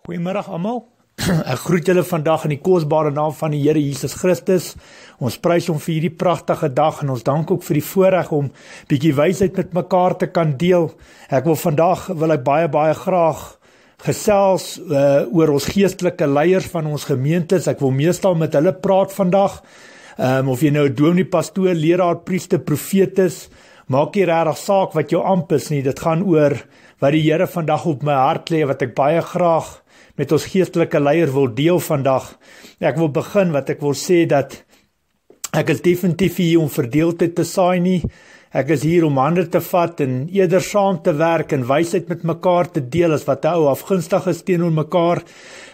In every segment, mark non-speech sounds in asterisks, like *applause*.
Goeiemôre almal. *clears throat* Ek groet julle vandag in die kosbare naam van die Here Jesus Christus. Ons prys hom vir hierdie pragtige dag en ons dank ook vir die voorreg om bietjie wysheid met mekaar te kan deel. Ek wil vandag wil ek baie baie graag gesels uh, oor ons geestelike leiers van ons gemeentes. Ek wil meestal met hulle praat vandag. Ehm um, of jy nou 'n dominee, pastoor, leraar, priester, profet is, maak nie regtig saak wat jou amp is nie. Dit gaan oor wat die Here vandag op my hart lê wat ek baie graag met ons geestelike leier wil deel vandag. Ek wil begin wat ek wil sê dat ek is definitief hier om verdeeldheid te saai nie. Ek is hier om hande te vat en eerder saam te werk en wysheid met mekaar te deel as wat 'n ou afgunstig is teenoor mekaar.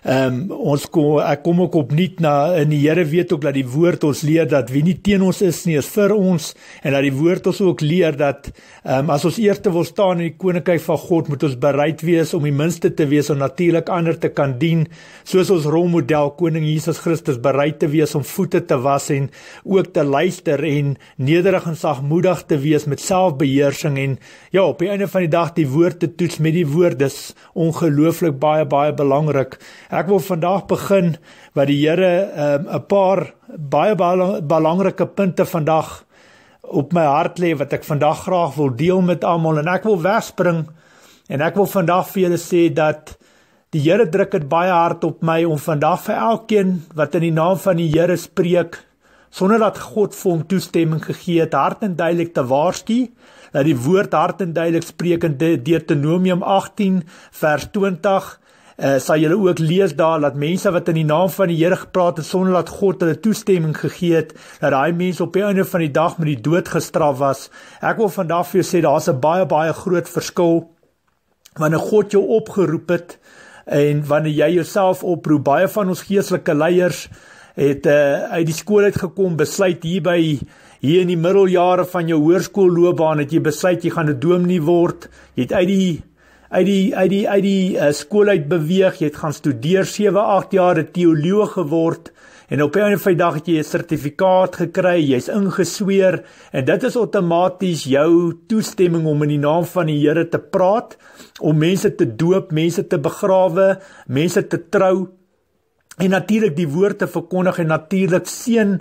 Ehm um, ons kom ek kom ook op nuut na in die Here weet ook dat die woord ons leer dat wie nie teen ons is nie is vir ons en dat die woord ons ook leer dat ehm um, as ons eers te wil staan in die koninkry van God moet ons bereid wees om die minste te wees om natuurlik ander te kan dien soos ons rolmodel koning Jesus Christus bereid te wees om voete te was en ook te luister en nederig en sagmoedig te wees wees met selfbeheersing en ja, op die einde van die dag die woord te toets met die woord is ongelooflik baie baie belangrik. Ek wil vandag begin wat die Here ehm, 'n um, paar baie baie belangrike punte vandag op my hart lê wat ek vandag graag wil deel met almal en ek wil wegspring en ek wil vandag vir julle sê dat die Here druk dit baie hard op my om vandag vir elkeen wat in die naam van die Here spreek sonder dat God vir hom toestemming gegee het hard en duidelik te waarsku dat die woord hard en duidelik spreek in Deuteronomium 18 vers 20 Uh, eh, sal julle ook lees daar dat mense wat in die naam van die Here gepraat het sonder dat God hulle toestemming gegee het dat daai mense op die einde van die dag met die dood gestraf was. Ek wil vandag vir jou sê daar's 'n baie baie groot verskil wanneer God jou opgeroep het en wanneer jy jouself oproep. Baie van ons geestelike leiers het uh, uit die skool uit gekom, besluit hier by hier in die middeljare van jou hoërskoolloopbaan dat jy besluit jy gaan 'n dominee word. Jy het uit die uit die uit die uit die uh, skool uit beweeg, jy het gaan studeer 7, 8 jaar 'n teoloog geword. En op 'n fyn dag het jy 'n sertifikaat gekry, jy's ingesweer en dit is outomaties jou toestemming om in die naam van die Here te praat, om mense te doop, mense te begrawe, mense te trou en natuurlik die woord te verkondig en natuurlik seën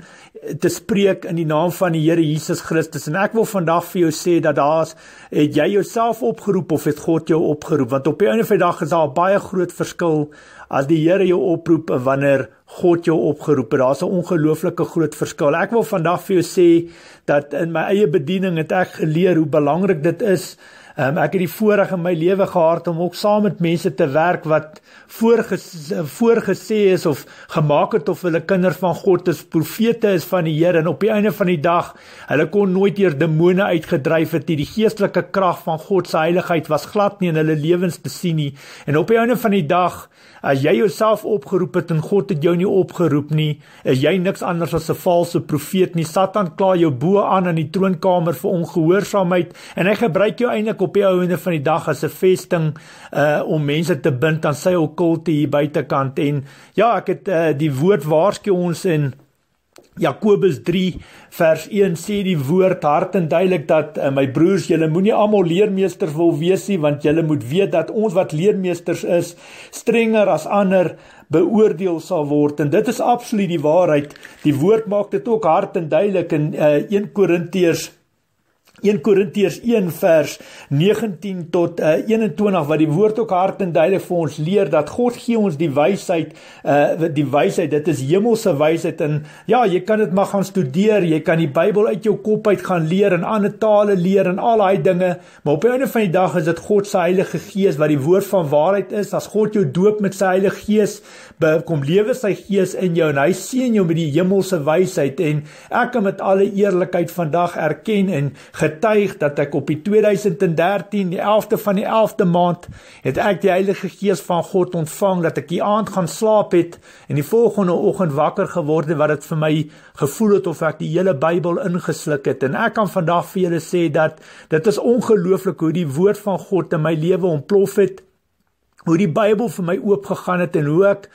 te spreek in die naam van die Here Jesus Christus. En ek wil vandag vir jou sê dat daar's het jy jouself opgeroep of het God jou opgeroep? Want op 'n of ander dag is daar 'n baie groot verskil as die Here jou oproep en wanneer God jou opgeroep het. Daar's 'n ongelooflike groot verskil. Ek wil vandag vir jou sê dat in my eie bediening het ek geleer hoe belangrik dit is Um, ek het die voorreg in my lewe gehad om ook saam met mense te werk wat voorges, voorgesê is of gemaak het of hulle kinders van God is, profete is van die Here en op die einde van die dag, hulle kon nooit deur demone uitgedryf het nie. Die geestelike krag van God se heiligheid was glad nie in hulle lewens te sien nie. En op die einde van die dag, as jy jouself opgeroep het en God het jou nie opgeroep nie, is jy niks anders as 'n valse profeet nie. Satan kla jou bo aan in die troonkamer vir ongehoorsaamheid en hy gebruik jou eintlik op die ouende van die dag as 'n vesting uh om mense te bind aan sy okkulte hier buitekant en ja, ek het uh, die woord waarsku ons en Jakobus 3 vers 1 sê die woord hard en duidelik dat uh, my broers julle moenie almal leermeesters wil wees nie want julle moet weet dat ons wat leermeesters is strenger as ander beoordeel sal word en dit is absoluut die waarheid. Die woord maak dit ook hard en duidelik in uh, 1 Korintiërs 1 Korintiërs 1 vers 19 tot uh, eh, 21 wat die woord ook hard en duidelik vir ons leer dat God gee ons die wysheid uh die wysheid dit is hemelse wysheid en ja jy kan dit maar gaan studeer jy kan die Bybel uit jou kop uit gaan leer en ander tale leer en al daai dinge maar op die einde van die dag is dit God se Heilige Gees wat die woord van waarheid is as God jou doop met sy Heilige Gees kom lewe sy Gees in jou en hy seën jou met die hemelse wysheid en ek kan met alle eerlikheid vandag erken en getuig dat ek op die 2013 die 11de van die 11de maand het ek die Heilige Gees van God ontvang dat ek die aand gaan slaap het en die volgende oggend wakker geword het wat dit vir my gevoel het of ek die hele Bybel ingesluk het en ek kan vandag vir julle sê dat dit is ongelooflik hoe die woord van God in my lewe ontplof het hoe die Bybel vir my oopgegaan het en hoe ek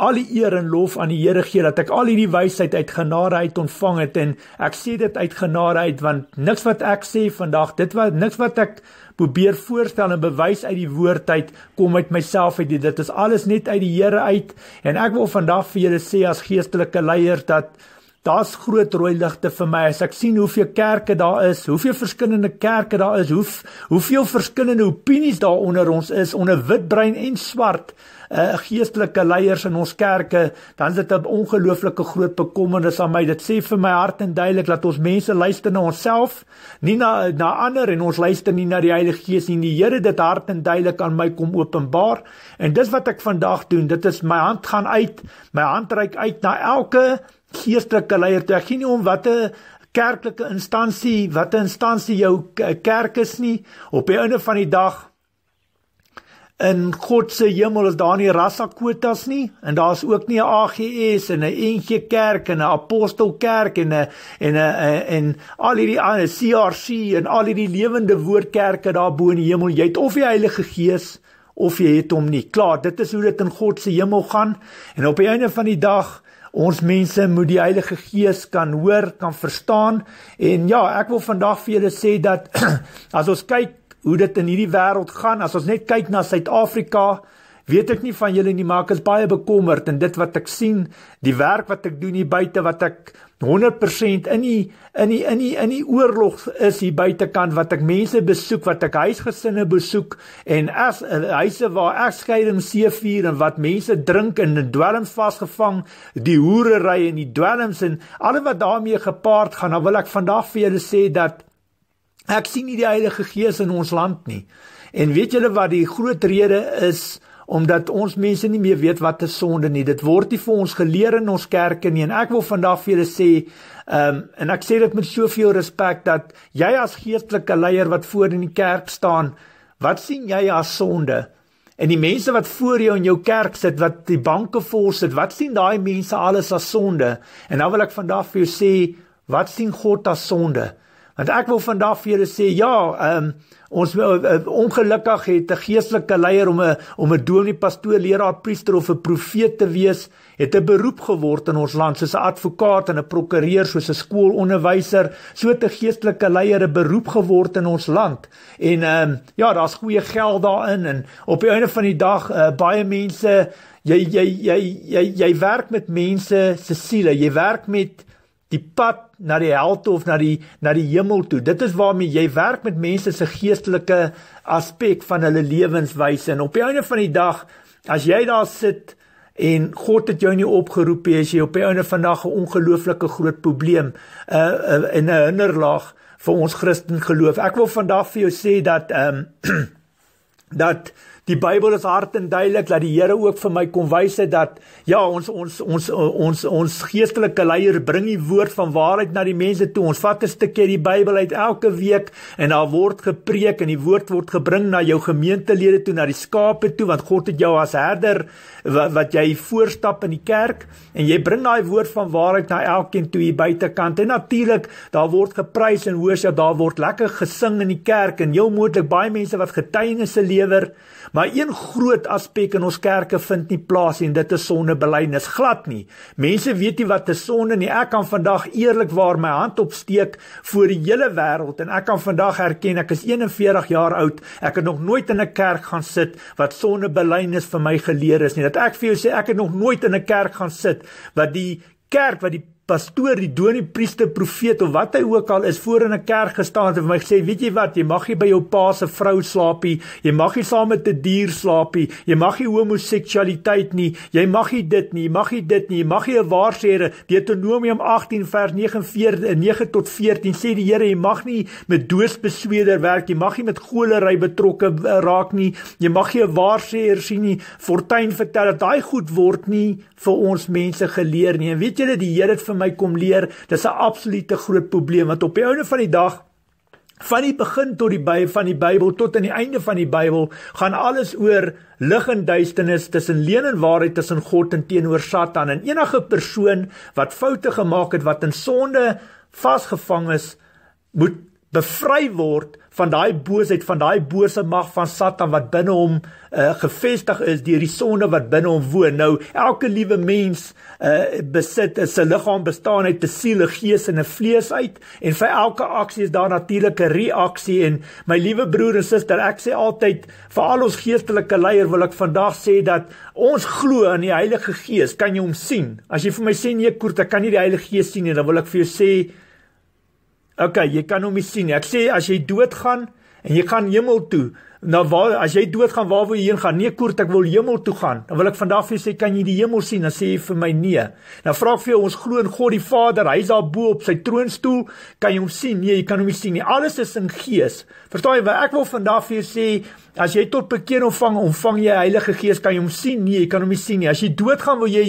al die eer en lof aan die Here gee dat ek al hierdie wysheid uit genade uit ontvang het en ek sê dit uit genade uit want niks wat ek sê vandag dit wat niks wat ek probeer voorstel en bewys uit die woord uit kom uit myself uit dit is alles net uit die Here uit en ek wil vandag vir julle sê as geestelike leiers dat Daar's groot rooi ligte vir my as ek sien hoeveel kerke daar is, hoeveel verskillende kerke daar is, hoe hoeveel verskillende opinies daar onder ons is, onder wit brein en swart uh, geestelike leiers in ons kerke, dan is dit 'n ongelooflike groot bekommernis aan my. Dit sê vir my hart en duidelik dat ons mense luister na onsself, nie na na ander en ons luister nie na die Heilige Gees nie. Die Here dit hart en duidelik aan my kom openbaar. En dis wat ek vandag doen. Dit is my hand gaan uit, my hand reik uit na elke geestelike leier. Ek gee nie om watter kerklike instansie, watter instansie jou kerk is nie op die einde van die dag in God se hemel is daar nie rassakwotas nie en daar's ook nie 'n AGS en 'n NG Kerk en 'n Apostelkerk en 'n en 'n en, en al hierdie ander CRC en al hierdie lewende woordkerke daar bo in die hemel. Jy het of die Heilige Gees of jy het hom nie. Klaar, dit is hoe dit in God se hemel gaan en op die einde van die dag ons mense moet die Heilige Gees kan hoor, kan verstaan en ja, ek wil vandag vir julle sê dat *clears throat* as ons kyk hoe dit in hierdie wêreld gaan. As ons net kyk na Suid-Afrika, weet ek nie van julle nie, maar ek is baie bekommerd en dit wat ek sien, die werk wat ek doen hier buite wat ek 100% in die in die in die in die oorlog is hier buitekant wat ek mense besoek, wat ek huisgesinne besoek en as uh, huise waar egskeiding se vier en wat mense drink en in dwelm vasgevang, die hoerery en die dwelms en alles wat daarmee gepaard gaan, dan nou wil ek vandag vir julle sê dat Ek sien nie die Heilige Gees in ons land nie. En weet julle wat die groot rede is? Omdat ons mense nie meer weet wat 'n sonde nie. Dit word nie vir ons geleer in ons kerke nie. En ek wil vandag vir julle sê, ehm um, en ek sê dit met soveel respek dat jy as geestelike leier wat voor in die kerk staan, wat sien jy as sonde? En die mense wat voor jou in jou kerk sit, wat die banke vol sit, wat sien daai mense alles as sonde? En nou wil ek vandag vir jou sê, wat sien God as sonde? Want ek wil vandag vir julle sê ja, ehm um, ons uh, ongelukkig het 'n geestelike leier om 'n om 'n dominee, pastoor, leraar, priester of 'n profeet te wees, het 'n beroep geword in ons land soos 'n advokaat en 'n prokureur, soos 'n skoolonderwyser, so 'n geestelike leier 'n beroep geword in ons land. En ehm um, ja, daar's goeie geld daarin en op die einde van die dag uh, baie mense jy jy jy jy jy werk met mense se siele, jy werk met die pad na die hel toe of na die na die hemel toe. Dit is waarmee jy werk met mense se geestelike aspek van hulle lewenswyse. En op die einde van die dag, as jy daar sit en God het jou nie opgeroep nie, as jy op die einde van die dag 'n ongelooflike groot probleem uh, uh en 'n hinderlaag vir ons Christen geloof. Ek wil vandag vir jou sê dat ehm um, *clears throat* dat Die Bybel is hard en duidelik dat die Here ook vir my kom wys het dat ja, ons ons ons ons ons geestelike leier bring die woord van waarheid na die mense toe. Ons vat 'n stukkie die Bybel uit elke week en daar word gepreek en die woord word gebring na jou gemeentelede toe, na die skape toe want God het jou as herder wat, wat jy voorstap in die kerk en jy bring daai woord van waarheid na elkeen toe hier buitekant. En natuurlik, daar word geprys en hoor jy daar word lekker gesing in die kerk en heel moontlik baie mense wat getuienisse lewer. Maar een groot aspek in ons kerke vind nie plaas en dit is sondebelydenis glad nie. Mense weet nie wat 'n sonde nie. Ek kan vandag eerlikwaar my hand opsteek voor die hele wêreld en ek kan vandag erken ek is 41 jaar oud. Ek het nog nooit in 'n kerk gaan sit wat sondebelydenis vir my geleer is nie. Dat ek vir jou sê ek het nog nooit in 'n kerk gaan sit wat die kerk wat die pastoor, die dominee, priester, profeet of wat hy ook al is voor in 'n kerk gestaan en vir my gesê, "Weet jy wat? Jy mag nie by jou pa se vrou slaap nie. Jy mag nie saam met 'n dier slaap nie. Jy mag nie homoseksualiteit nie. Jy mag nie dit nie. Jy mag nie dit nie. Jy mag nie 'n waarsêre Deuteronomium 18 vers 49 9 eh, tot 14 sê die Here, jy mag nie met doosbesweder werk. Jy mag nie met golery betrokke eh, raak nie. Jy mag nie 'n waarsêer sien nie. Fortuin vertel dat daai goed word nie vir ons mense geleer nie. En weet julle, die Here het vir my kom leer. Dis 'n absolute groot probleem wat op die ouene van die dag van die begin tot die by van die Bybel tot aan die einde van die Bybel gaan alles oor lig en duisternis tussen leuen en waarheid tussen God en teenoor Satan en enige persoon wat foute gemaak het wat in sonde vasgevang is moet bevry word van daai boosheid, van daai bose mag van Satan wat binne hom uh, gevestig is deur die sonde wat binne hom woon. Nou elke liewe mens uh, besit 'n eh, se liggaam bestaan uit 'n siel, 'n gees en 'n vlees uit en vir elke aksie is daar natuurlike reaksie en my liewe broer en suster, ek sê altyd vir al ons geestelike leier wil ek vandag sê dat ons glo in die Heilige Gees. Kan jy hom sien? As jy vir my sê nee Koert, ek kan nie die Heilige Gees sien nie, dan wil ek vir jou sê Okay, jy kan hom sien. Ek sê as jy doodgaan en jy gaan hemel toe, nou waar as jy doodgaan, waar wil jy heen gaan? Nee, kort, ek wil hemel toe gaan. Dan wil ek vandag vir jou sê, kan jy die hemel sien? Dan sê jy vir my nee. Dan vra ek vir jou, ons glo in God die Vader. Hy's daar bo op sy troonstoel. Kan jy hom sien? Nee, jy kan hom nie sien nie. Alles is in gees. Verstaan jy? Ek wil vandag vir jou sê, As jy tot bekeer ontvang, ontvang jy Heilige Gees, kan jy hom sien? Nee, jy kan hom nie sien nie. As jy doodgaan, wil jy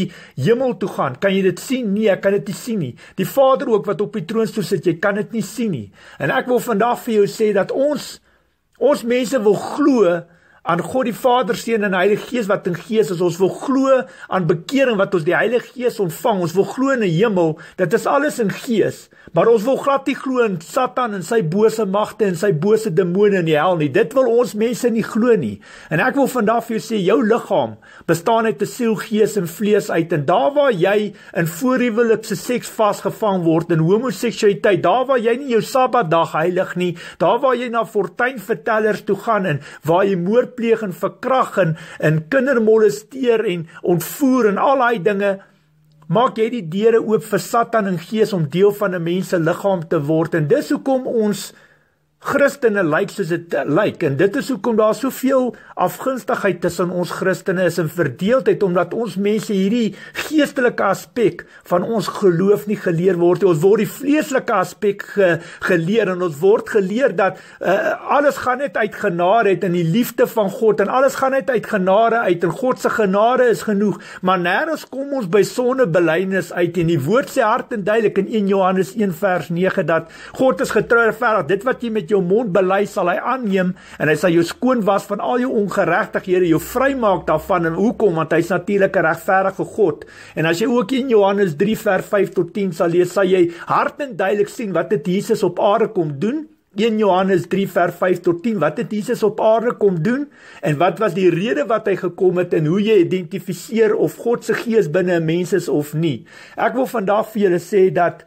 hemel toe gaan. Kan jy dit sien? Nee, ek kan dit nie sien nie. Die Vader ook wat op die troonstoel sit, jy kan dit nie sien nie. En ek wil vandag vir jou sê dat ons ons mense wil glo aan God die Vader seën en Heilige Gees wat in Gees is. Ons wil glo aan bekering wat ons die Heilige Gees ontvang. Ons wil glo in 'n hemel. Dit is alles in Gees. Maar ons wil glad nie glo in Satan en sy bose magte en sy bose demone in die hel nie. Dit wil ons mense nie glo nie. En ek wil vandag vir jou sê jou liggaam bestaan uit 'n siel, gees en vlees uit. En daar waar jy in voorhuwelikse seks vasgevang word in homoseksualiteit, daar waar jy nie jou Sabbatdag heilig nie, daar waar jy na fortuinvertellers toe gaan en waar jy moord pleeg en verkrag en en kindermolesteer en ontvoer en al daai dinge maak jy die deure oop vir Satan en gees om deel van 'n mens se liggaam te word en dis hoekom ons Christene lyk like soos dit lyk like. en dit is hoekom daar soveel afgunstigheid tussen ons Christene is en verdeeldheid omdat ons mense hierdie geestelike aspek van ons geloof nie geleer word nie. Ons word die vleeslike aspek ge, geleer en ons word geleer dat uh, alles gaan net uit genade uit in die liefde van God en alles gaan net uit genade uit en God se genade is genoeg. Maar nêrens kom ons by sondebelydenis uit en die woord sê hard en duidelik in 1 Johannes 1 vers 9 dat God is getrou en verdig. Dit wat jy jou mond bely sal hy aanneem en hy sal jou skoon was van al jou ongeregtighede, jou vrymaak daarvan en hoekom? Want hy's natuurlik 'n regverdige God. En as jy ook in Johannes 3 vers 5 tot 10 sal lees, sal jy hard en duidelik sien wat dit Jesus op aarde kom doen. In Johannes 3 vers 5 tot 10, wat het Jesus op aarde kom doen en wat was die rede wat hy gekom het en hoe jy identifiseer of God se gees binne 'n mens is of nie. Ek wil vandag vir julle sê dat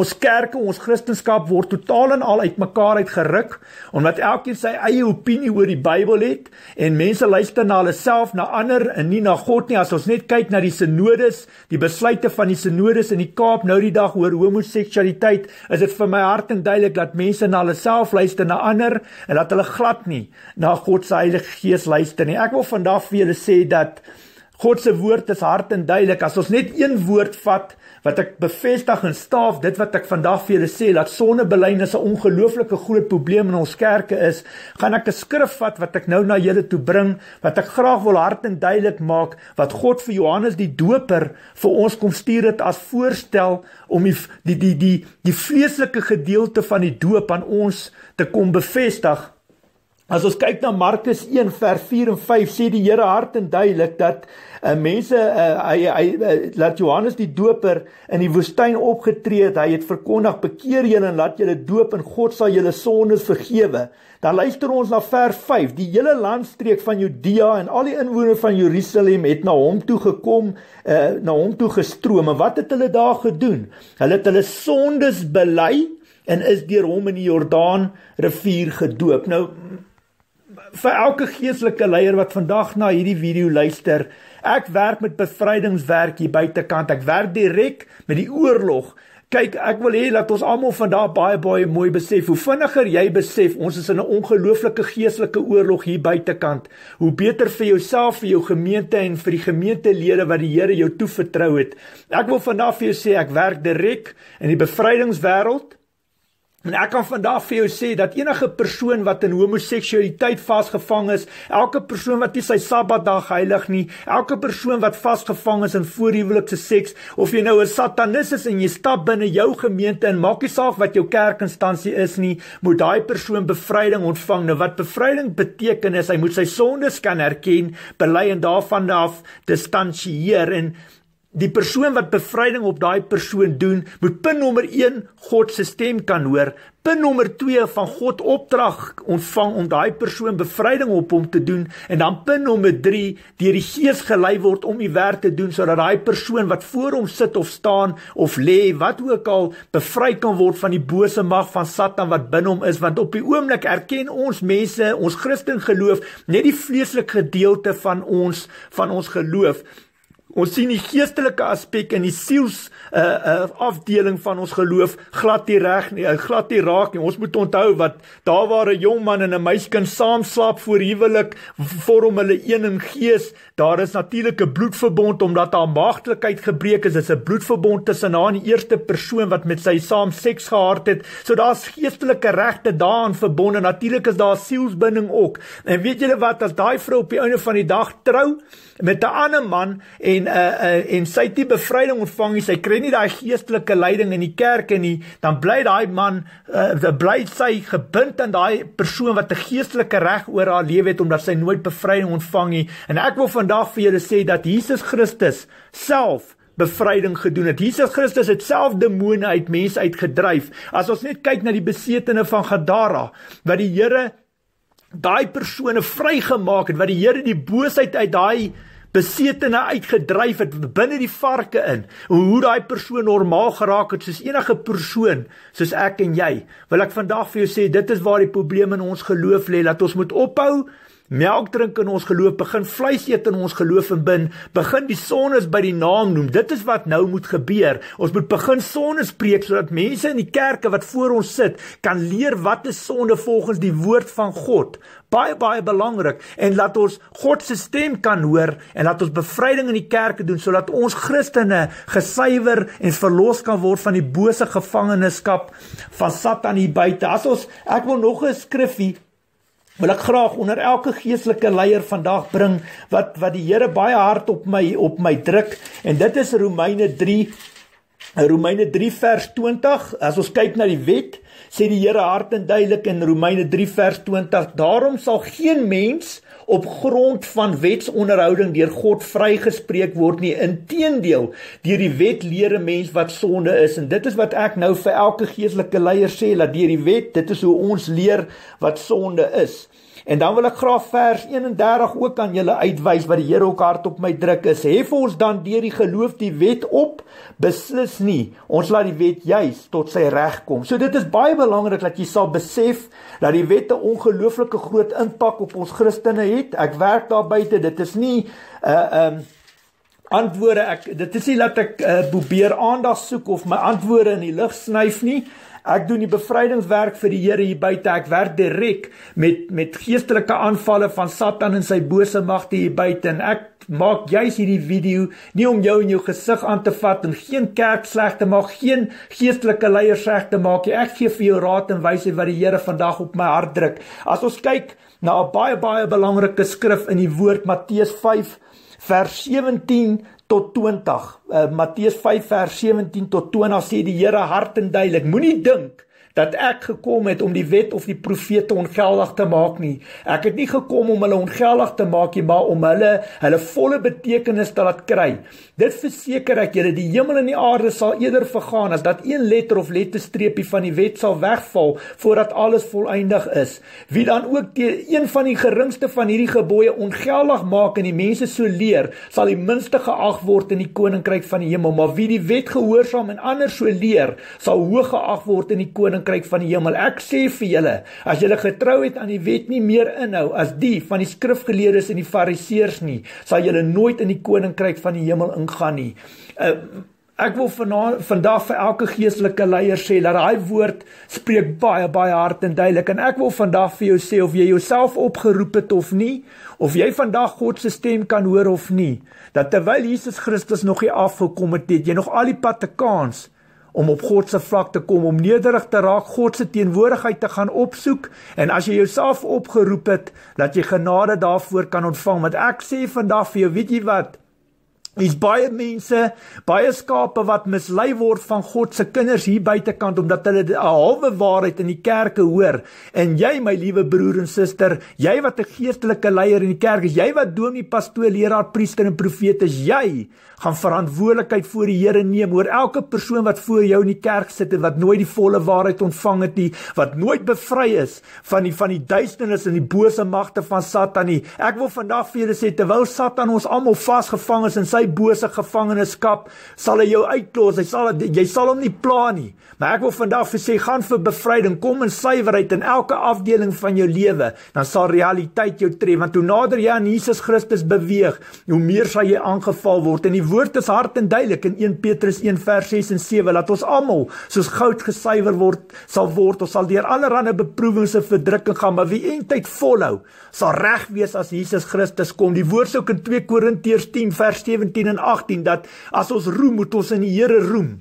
Ons kerke, ons Christendom word totaal en al uitmekaar uitgeruk omdat elkeen sy eie opinie oor die Bybel het en mense luister na hulle self, na ander en nie na God nie. As ons net kyk na die sinodes, die besluite van die sinodes in die Kaap nou die dag oor homoseksualiteit, is dit vir my hart en duidelik dat mense na hulle self luister, na ander en dat hulle glad nie na God se Heilige Gees luister nie. Ek wil vandag vir julle sê dat God se woord is hard en duidelik. As ons net een woord vat wat ek bevestig en staaf dit wat ek vandag vir julle sê dat sonnebelynisse 'n ongelooflike groot probleem in ons kerke is, gaan ek 'n skrif vat wat ek nou na julle toe bring wat ek graag wil hard en duidelik maak wat God vir Johannes die Doper vir ons kom stuur het as voorstel om die die die die, die vleeslike gedeelte van die doop aan ons te kom bevestig As ons kyk na Markus 1 vers 4 en 5 sê die Here hart en duidelik dat uh, mense uh, hy hy uh, laat Johannes die Doper in die woestyn opgetree het. Hy het verkondig: "Bekeer julle en laat julle doop en God sal julle sondes vergewe." Dan luister ons na vers 5. Die hele landstreek van Judea en al die inwoners van Jerusalem het na hom toe gekom, uh, na hom toe gestroom. En wat het hulle daar gedoen? Hulle het hulle sondes bely en is deur hom in die Jordaan rivier gedoop. Nou vir elke geestelike leier wat vandag na hierdie video luister, ek werk met bevrydingswerk hier buitekant. Ek werk direk met die oorlog. Kyk, ek wil hê dat ons almal vandag baie baie mooi besef hoe vinniger jy besef ons is in 'n ongelooflike geestelike oorlog hier buitekant. Hoe beter vir jouself, vir jou gemeente en vir die gemeentelede wat die Here jou toevertrou het. Ek wil vandag vir jou sê ek werk direk in die bevrydingswêreld En ek kan vandag vir jou sê dat enige persoon wat in homoseksualiteit vasgevang is, elke persoon wat nie sy Sabbatdag heilig nie, elke persoon wat vasgevang is in voorhuwelikse seks, of jy nou 'n satanis is en jy stap binne jou gemeente en maak nie saak wat jou kerkinstansie is nie, moet daai persoon bevryding ontvang. Nou wat bevryding beteken is hy moet sy sondes kan erken, bely en daarvan af distansieer en die persoon wat bevryding op daai persoon doen, moet punt nommer 1 God se stem kan hoor, punt nommer 2 van God opdrag ontvang om daai persoon bevryding op hom te doen en dan punt nommer 3 deur die Gees gelei word om die werk te doen sodat daai persoon wat voor hom sit of staan of lê, wat ook al, bevry kan word van die bose mag van Satan wat binne hom is, want op die oomblik erken ons mense, ons Christen geloof, net die vleeslike gedeelte van ons van ons geloof Ons sien die geestelike aspek in die siels uh uh afdeling van ons geloof glad nie reg nie, uh, glad nie raak nie. Ons moet onthou wat daar waar 'n jong man en 'n meisie kan saam slaap voor huwelik vorm hulle een in gees. Daar is natuurlik 'n bloedverbond omdat haar maagtelikheid gebreek is. Dit's 'n bloedverbond tussen haar en die eerste persoon wat met sy saam seks gehad het. So daar's geestelike regte daaraan verbonde. Natuurlik is daar sielsbinding ook. En weet julle wat as daai vrou op die einde van die dag trou met 'n ander man en uh, uh en sy het nie bevryding ontvang nie. Sy kry nie daai geestelike leiding in die kerk en nie, dan bly daai man uh bly sy gebind aan daai persoon wat 'n geestelike reg oor haar lewe het omdat sy nooit bevryding ontvang nie. En ek wil van vandag vir julle sê dat Jesus Christus self bevryding gedoen het. Jesus Christus het self demone uit mense uitgedryf. As ons net kyk na die besetene van Gadara, wat die Here daai persone vrygemaak het, wat die Here die boosheid uit daai besetene uitgedryf het binne die varke in. Hoe daai persoon normaal geraak het soos enige persoon soos ek en jy. Wil ek vandag vir jou sê dit is waar die probleem in ons geloof lê dat ons moet ophou melk drink in ons geloof, begin vleis eet in ons geloof en bin, begin die sones by die naam noem. Dit is wat nou moet gebeur. Ons moet begin sones preek sodat mense in die kerke wat voor ons sit kan leer wat is sonde volgens die woord van God. Baie baie belangrik en laat ons God se stem kan hoor en laat ons bevryding in die kerke doen sodat ons Christene gesuiwer en verlos kan word van die bose gevangenskap van Satan hier buite. As ons ek wil nog 'n skrifgie wil ek graag onder elke geestelike leier vandag bring wat wat die Here baie hard op my op my druk en dit is Romeine 3 Romeine 3 vers 20 as ons kyk na die wet sê die Here hard en duidelik in Romeine 3 vers 20 daarom sal geen mens op grond van wetsonderhouding deur God vrygespreek word nie inteendeel deur die wet leere mens wat sonde is en dit is wat ek nou vir elke geestelike leier sê dat deur die wet dit is hoe ons leer wat sonde is En dan wil ek graag vers 31 ook aan julle uitwys wat die Here ook hart op my druk is. Hef ons dan deur die geloof die wet op? Beslis nie. Ons laat die wet juis tot sy reg kom. So dit is baie belangrik dat jy sal besef dat die wet 'n ongelooflike groot impak op ons Christene het. Ek werk daar buite. Dit is nie 'n uh, 'n um, antwoorde ek dit is nie dat ek uh, probeer aandag soek of my antwoorde in die lug snyf nie Ek doen die bevrydingswerk vir die Here hier buite. Ek werk direk met met geestelike aanvalle van Satan en sy bose magte hier buite en ek maak juis hierdie video nie om jou en jou gesig aan te vat en geen kerk sleg te maak, geen geestelike leiers sleg te maak nie. Ek gee vir jou raad en wysheid wat die Here vandag op my hart druk. As ons kyk na 'n baie baie belangrike skrif in die woord Matteus 5 vers 17 tot 20. Uh, eh, Matteus 5 vers 17 tot 20 sê die Here hard en duidelik: Moenie dink dat ek gekom het om die wet of die profete ongeldig te maak nie. Ek het nie gekom om hulle ongeldig te maak nie, maar om hulle hulle volle betekenis te laat kry. Dit verseker ek julle, die hemel en die aarde sal eerder vergaan as dat een letter of letterstreepie van die wet sal wegval voordat alles volëindig is. Wie dan ook die een van die geringste van hierdie gebooie ongeldig maak en die mense so leer, sal die minste geag word in die koninkryk van die hemel, maar wie die wet gehoorsaam en ander so leer, sal hoog geag word in die koninkryk koninkryk van die hemel. Ek sê vir julle, as julle getrou het aan die wet nie meer inhou as die van die skrifgeleerdes en die fariseërs nie, sal julle nooit in die koninkryk van die hemel ingaan nie. Uh, ek wil vandag vir elke geestelike leier sê dat daai woord spreek baie baie hard en duidelik en ek wil vandag vir jou sê of jy jouself opgeroep het of nie, of jy vandag God se stem kan hoor of nie, dat terwyl Jesus Christus nog nie afgekom het, het jy nog al die pad te kans om om op God se vlak te kom, om nederig te raak, God se teenwoordigheid te gaan opsoek en as jy jouself opgeroep het dat jy genade daarvoor kan ontvang, want ek sê vandag vir jou, weet jy wat? Dit's baie mense, baie skape wat mislei word van God se kinders hier buitekant omdat hulle 'n halwe waarheid in die kerke hoor. En jy, my liewe broer en suster, jy wat 'n geestelike leier in die kerk is, jy wat dominee, pastoor, leraar, priester en profeet is, jy gaan verantwoordelikheid voor die Here neem oor elke persoon wat voor jou in die kerk sit en wat nooit die volle waarheid ontvang het nie, wat nooit bevry is van die van die duisternis en die bose magte van Satan nie. Ek wil vandag vir julle sê terwyl Satan ons almal vasgevang is in sy sy bose gevangeneskap sal hy jou uitlos. Hy sal jy sal hom nie pla nie. Maar ek wil vandag vir sê gaan vir bevryding, kom in suiwerheid in elke afdeling van jou lewe, dan sal realiteit jou tref want hoe nader jy aan Jesus Christus beweeg, hoe meer sal jy aangeval word. En die woord is hard en duidelik in 1 Petrus 1 vers 6 en 7 dat ons almal soos goud gesuiwer word sal word. Ons sal deur allerlei beproewings en verdrukking gaan, maar wie eintlik volhou, sal reg wees as Jesus Christus kom. Die woord sou in 2 Korintiërs 10 vers 17 17 en 18 dat as ons roem moet ons in die Here roem.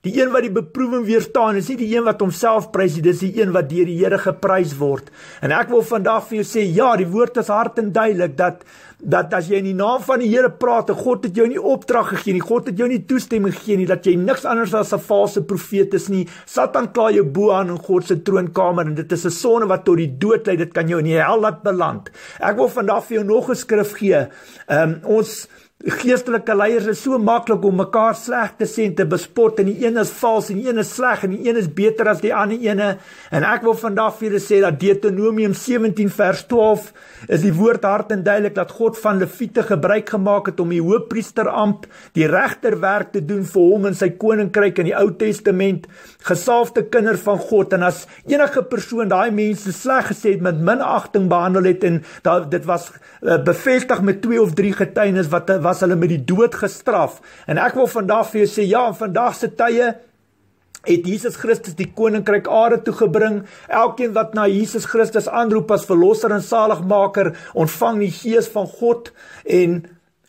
Die een wat die beproewing weerstaan is nie die een wat homself prys nie, dis die een wat deur die Here geprys word. En ek wil vandag vir jou sê, ja, die woord is hard en duidelik dat dat as jy in die naam van die Here praat, en God het jou nie opdrag gegee nie, God het jou nie toestemming gegee nie dat jy niks anders as 'n valse profeet is nie. Satan kla jou bo aan in God se troonkamer en dit is 'n sonde wat tot die dood lei, dit kan jou in die hel laat beland. Ek wil vandag vir jou nog 'n skrif gee. Ehm um, ons Geestelike leiers is so maklik om mekaar sleg te sê en te bespot en die een is vals en die een is sleg en die een is beter as die ander ene. En ek wil vandag vir julle sê dat Deuteronomium 17 vers 12 is die woord hard en duidelik dat God van Lewiete gebruik gemaak het om die hoëpriesteramp, die regterwerk te doen vir hom in sy koninkryk in die Ou Testament gesaafde kinders van God en as enige persoon daai mense sleg gesê het met minagting behandel het en da, dit was eh, bevestig met twee of drie getuienis wat was hulle met die dood gestraf en ek wil vandag vir jou sê ja in vandag se tye het Jesus Christus die koninkryk aarde toe gebring elkeen wat na Jesus Christus aanroep as verlosser en saligmaker ontvang die gees van God en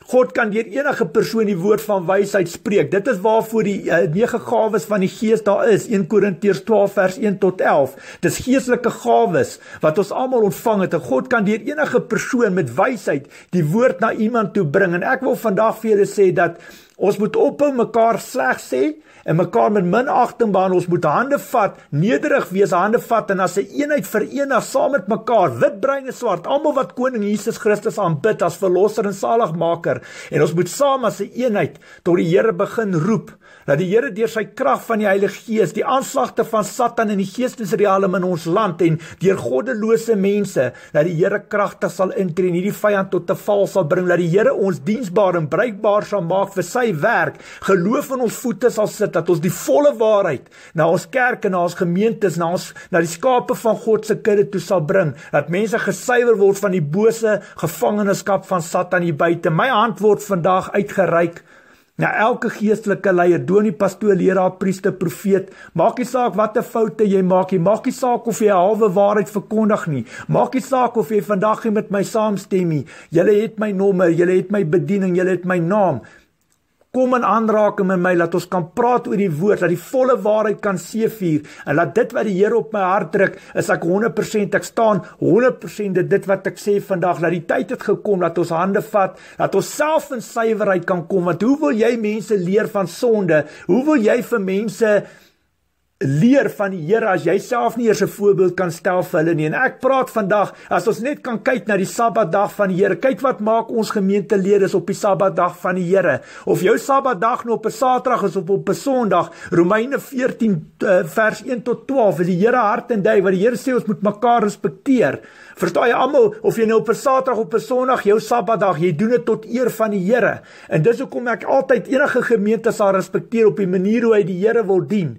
God kan deur enige persoon die woord van wysheid spreek. Dit is waarvoor die uh, nege gawes van die Gees daar is. 1 Korintiërs 12 vers 1 tot 11. Dis geestelike gawes wat ons almal ontvang het. En God kan deur enige persoon met wysheid die woord na iemand toe bring. En ek wil vandag vir julle sê dat Ons moet ophou mekaar sleg sê en mekaar met minagting behandel. Ons moet hande vat, nederig wees, hande vat en as 'n een eenheid verenig saam met mekaar, wit, bruin en swart, almal wat koning Jesus Christus aanbid as verlosser en saligmaker en ons moet saam as 'n een eenheid tot die Here begin roep dat die Here deur sy krag van die Heilige Gees die aanslagte van Satan in die geestesrealm in ons land en deur goddelose mense dat die Here kragtig sal intree en hierdie vyand tot 'n val sal bring dat die Here ons diensbaar en bruikbaar sal maak vir sy werk geloof in ons voete sal sit dat ons die volle waarheid na ons kerk en na ons gemeentes na ons na die skape van God se kudde toe sal bring dat mense gesuiwer word van die bose gevangenskap van Satan hier buite my hand word vandag uitgereik Ja elke geestelike leier, dominee, pastoor, leraar, priester, profeet, maak nie saak watter foute jy maak nie, maak nie saak of jy halwe waarheid verkondig nie, maak nie saak of jy vandag nie met my saamstem nie. Jy het my nommer, jy het my bediening, jy het my naam kom in aanraking met my laat ons kan praat oor die woord dat die volle waarheid kan seëvier en laat dit wat die Here op my hart druk is ek 100% ek staan 100% dit wat ek sê vandag dat die tyd het gekom dat ons hande vat dat ons self in suiwerheid kan kom want hoe wil jy mense leer van sonde hoe wil jy vir mense leer van die Here as jy self nie eers 'n voorbeeld kan stel vir hulle nie. En ek praat vandag as ons net kan kyk na die Sabbatdag van die Here. Kyk wat maak ons gemeente leer is op die Sabbatdag van die Here. Of jou Sabbatdag nou op 'n Saterdag is of op 'n Sondag. Romeine 14 eh, vers 1 tot 12 is die Here hart en dui wat die Here sê ons moet mekaar respekteer. Verstaan jy almal of jy nou op 'n Saterdag of op 'n Sondag jou Sabbatdag, jy doen dit tot eer van die Here. En dis hoekom ek altyd enige gemeente sal respekteer op die manier hoe hy die Here wil dien.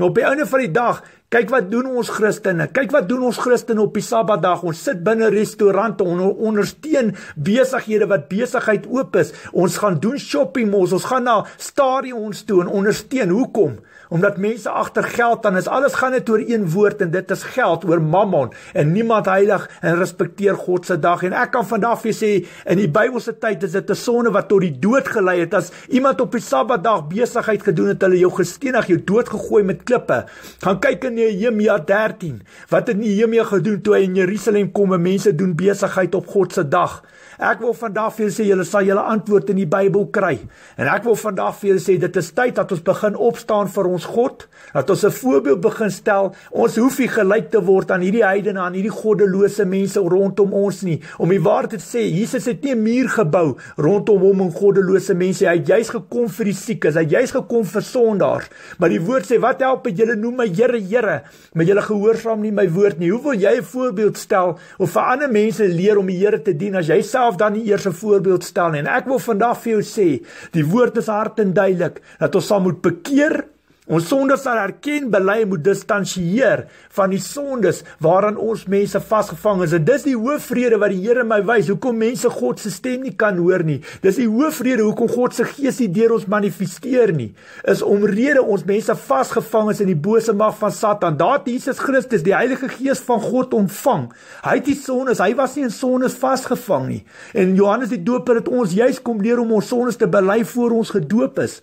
Nou op die einde van die dag Kyk wat doen ons Christene. Kyk wat doen ons Christene op die Sabbatdag. Ons sit binne restaurante onder ondersteun besighede wat besigheid oop is. Ons gaan doen shopping mos. Ons gaan na stadions toe en ondersteun. Hoekom? omdat mense agter geld dan is alles gaan net oor een woord en dit is geld oor Mammon en niemand heilig en respekteer God se dag en ek kan vandag vir sê in die Bybelse tyd is dit 'n sonde wat tot die dood gelei het as iemand op die Sabbatdag besigheid gedoen het hulle jou gestenig jou dood gegooi met klippe gaan kyk in Nehemia 13 wat het Nehemia gedoen toe hy in Jerusalem kom en mense doen besigheid op God se dag Ek wil vandag vir julle sê julle sal julle antwoord in die Bybel kry. En ek wil vandag vir julle sê dit is tyd dat ons begin opstaan vir ons God, dat ons 'n voorbeeld begin stel. Ons hoef nie gelyk te word aan hierdie heidene, aan hierdie goddelose mense rondom ons nie. Om die waarheid te sê, Jesus het nie 'n muur gebou rondom hom en goddelose mense. Hy het juis gekom vir die siekes, hy het juis gekom vir sondaars. Maar die woord sê, "Wat help dit julle noem my Here, Here, maar julle gehoorsaam nie my woord nie." Hoe wil jy 'n voorbeeld stel of vir ander mense leer om die Here te dien as jy self jouself dan nie eers 'n voorbeeld stel nie. En ek wil vandag vir jou sê, die woord is hard en duidelik dat ons sal moet bekeer Ons sonde sal erken, bely en moet distansieer van die sondes waaraan ons mense vasgevang is. En dis die hoofvrede wat die Here my wys hoekom mense God se stem nie kan hoor nie. Dis die hoofvrede hoekom God se gees nie deur ons manifesteer nie. Is omrede ons mense vasgevang is in die bose mag van Satan. Daar het Jesus Christus die Heilige Gees van God ontvang. Hy het die sondes, hy was nie in sondes vasgevang nie. En Johannes die Doper het ons juis kom leer om ons sondes te bely voor ons gedoop is.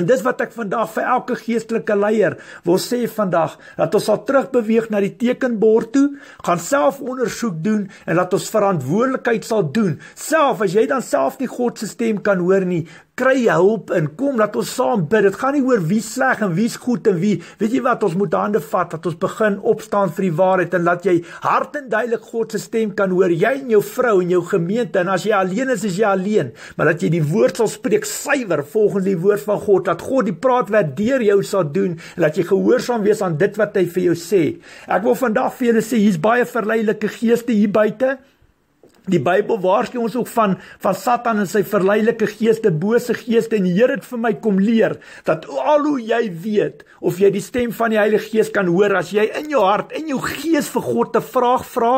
En dis wat ek vandag vir elke geestelike leier wil sê vandag dat ons sal terugbeweeg na die tekenbord toe, gaan self ondersoek doen en dat ons verantwoordelikheid sal doen. Self as jy dan self nie God se stem kan hoor nie, kry hulp en kom laat ons saam bid. Dit gaan nie oor wie sleg en wie goed en wie weet jy wat ons moet hande vat dat ons begin opstaan vir die waarheid en laat jy hart en duidelik God se stem kan hoor. Jy en jou vrou en jou gemeente en as jy alleen is, is jy alleen, maar dat jy die woord sal spreek suiwer volgens die woord van God. Laat God die praat wat deur jou sal doen en laat jy gehoorsaam wees aan dit wat hy vir jou sê. Ek wil vandag vir julle sê hier's baie verleidelike geeste hier buite. Die Bybel waarsku ons ook van van Satan en sy verleidelike geeste, bose geeste en die Here het vir my kom leer dat al hoe jy weet of jy die stem van die Heilige Gees kan hoor as jy in jou hart en jou gees vir God 'n vraag vra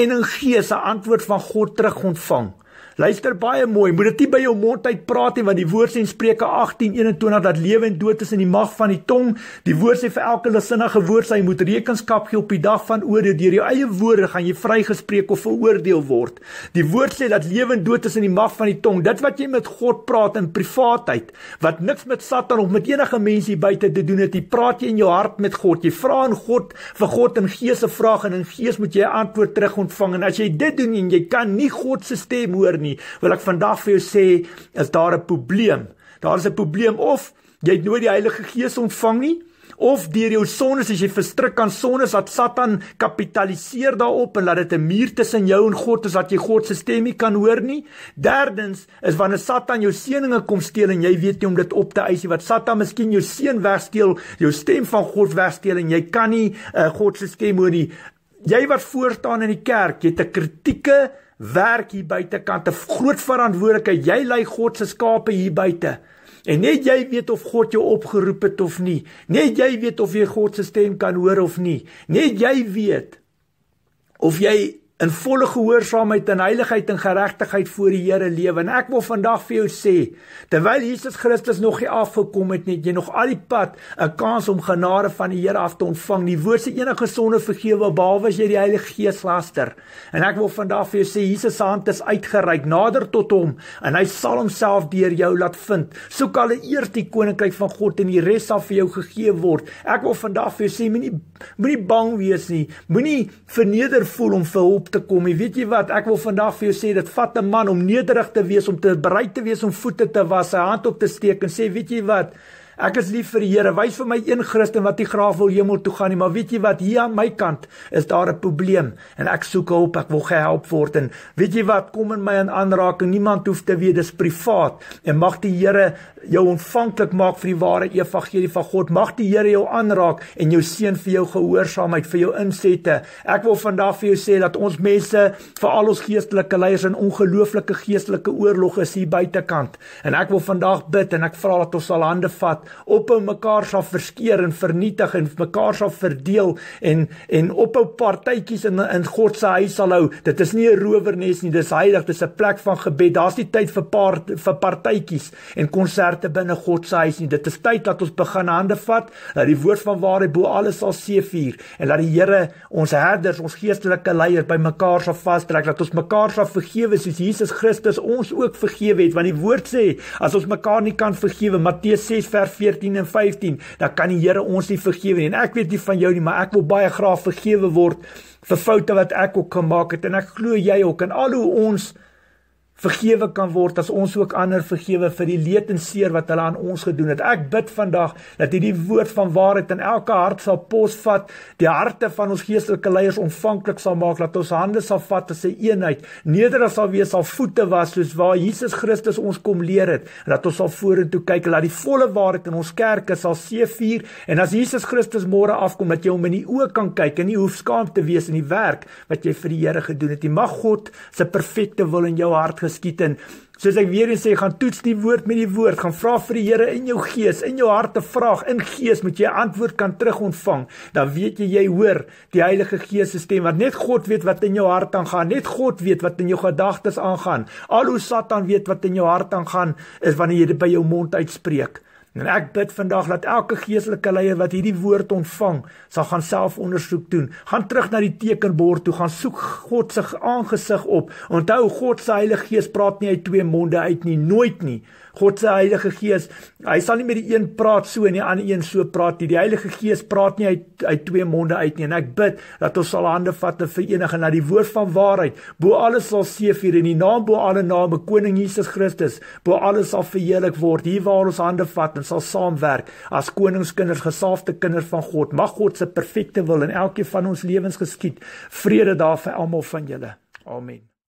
en in gees 'n antwoord van God terug ontvang. Luister baie mooi, moet dit nie by jou mond uit praat nie want die woord sê in Spreuke 18:21 dat lewe en dood is in die mag van die tong. Die woord sê vir elke lusinnige woord sy moet rekenskap gee op die dag van oordeel. Deur jou eie woorde gaan jy vrygespreek of veroordeel word. Die woord sê dat lewe en dood is in die mag van die tong. Dit wat jy met God praat in privaatheid, wat niks met Satan of met enige mens hier buite te doen het nie, praat jy in jou hart met God. Jy vra aan God vir God in gees 'n vraag en in gees moet jy 'n antwoord terug ontvang. En as jy dit doen en jy kan nie God se stem hoor nie, nie, wil ek vandag vir jou sê, is daar 'n probleem. Daar is 'n probleem of jy het nooit die Heilige Gees ontvang nie of deur jou sondes as jy verstrik aan sondes dat Satan kapitaliseer daarop en laat dit 'n muur tussen jou en God is dat jy God se stem nie kan hoor nie. Derdens is wanneer Satan jou seëninge kom steel en jy weet nie om dit op te eis nie, wat Satan miskien jou seën wegsteel, jou stem van God wegsteel en jy kan nie uh, eh, God se stem hoor nie. Jy wat voortaan in die kerk, jy het 'n kritieke werk hier buitekant 'n groot verantwoordelikheid. Jy lei God se skape hier buite. En net jy weet of God jou opgeroep het of nie. Net jy weet of jy God se stem kan hoor of nie. Net jy weet of jy in volle gehoorsaamheid en heiligheid en geregtigheid voor die Here lewe. En ek wil vandag vir jou sê, terwyl Jesus Christus nog nie afgekom het nie, jy nog al die pad 'n kans om genade van die Here af te ontvang. Die woord sê enige sonde vergewe behalwe as jy die Heilige Gees laster. En ek wil vandag vir jou sê Jesus se hand is uitgereik nader tot hom en hy sal homself deur jou laat vind. Soek allereerst die koninkryk van God en die res sal vir jou gegee word. Ek wil vandag vir jou sê moenie moenie bang wees nie. Moenie verneder voel om vir hulp te kom. Jy weet jy wat, ek wil vandag vir jou sê dit vat 'n man om nederig te wees, om te bereid te wees om voete te was, sy hand op te steek en sê weet jy wat, Ek is lief vir die Here. Wys vir my een Christen wat die graaf wil hemel toe gaan nie, maar weet jy wat? Hier aan my kant is daar 'n probleem en ek soek hulp. Ek wil gehelp word en weet jy wat? Kom in my in aanraking. Niemand hoef te weet dis privaat en mag die Here jou ontvanklik maak vir die ware evangelie van God. Mag die Here jou aanraak en jou seën vir jou gehoorsaamheid, vir jou insette. Ek wil vandag vir jou sê dat ons mense, veral ons geestelike leiers in ongelooflike geestelike oorlog is hier buitekant. En ek wil vandag bid en ek vra dat ons sal hande vat ophou mekaar sal verskeer en vernietig en mekaar sal verdeel en en ophou partytjies in in God se huis sal hou. Dit is nie 'n rowernes nie, dis heilig, dis 'n plek van gebed. Daar's nie tyd vir paar vir partytjies en konserte binne God se huis nie. Dit is tyd dat ons begin hande vat dat die woord van waarheid bo alles sal seëvier en dat die Here ons herders, ons geestelike leiers bymekaar sal vastrek dat ons mekaar sal vergewe soos Jesus Christus ons ook vergewe het want die woord sê as ons mekaar nie kan vergewe Matteus 6 vers 14 en 15, dan kan die Here ons nie vergewe nie. En ek weet nie van jou nie, maar ek wil baie graag vergewe word vir foute wat ek ook gemaak het en ek glo jy ook en al hoe ons vergewe kan word as ons ook ander vergewe vir die leed en seer wat hulle aan ons gedoen het. Ek bid vandag dat hierdie woord van waarheid in elke hart sal posvat, die harte van ons geestelike leiers ontvanklik sal maak dat ons hande sal vat as 'n eenheid, nederig sal wees, sal voete was soos waar Jesus Christus ons kom leer het en dat ons sal vorentoe kyk en dat die volle waarheid in ons kerke sal seëvier en as Jesus Christus môre afkom dat jy hom in die oë kan kyk en nie hoef skaam te wees in die werk wat jy vir die Here gedoen het. Jy mag God se perfekte wil in jou hart gesê geskied en soos ek weer eens sê gaan toets die woord met die woord gaan vra vir die Here in jou gees in jou hart te vra in gees moet jy antwoord kan terug ontvang dan weet jy jy hoor die Heilige Gees se stem want net God weet wat in jou hart aangaan net God weet wat in jou gedagtes aangaan al hoe Satan weet wat in jou hart aangaan is wanneer jy dit by jou mond uitspreek En ek bid vandag dat elke geestelike leier wat hierdie woord ontvang, sal gaan self ondersoek doen. Gaan terug na die tekenbord toe, gaan soek God se aangesig op. Onthou God se Heilige Gees praat nie uit twee monde uit nie, nooit nie. God se Heilige Gees, hy sal nie met die een praat so en die ander een so praat nie. Die Heilige Gees praat nie uit uit twee monde uit nie. En ek bid dat ons sal hande vat en verenig en dat die woord van waarheid bo alles sal seëvier en die naam bo alle name, koning Jesus Christus, bo alles sal verheerlik word. Hier waar ons hande vat en sal saamwerk as koningskinders, gesaafde kinders van God. Mag God se perfekte wil in elkeen van ons lewens geskied. Vrede daar vir almal van julle. Amen.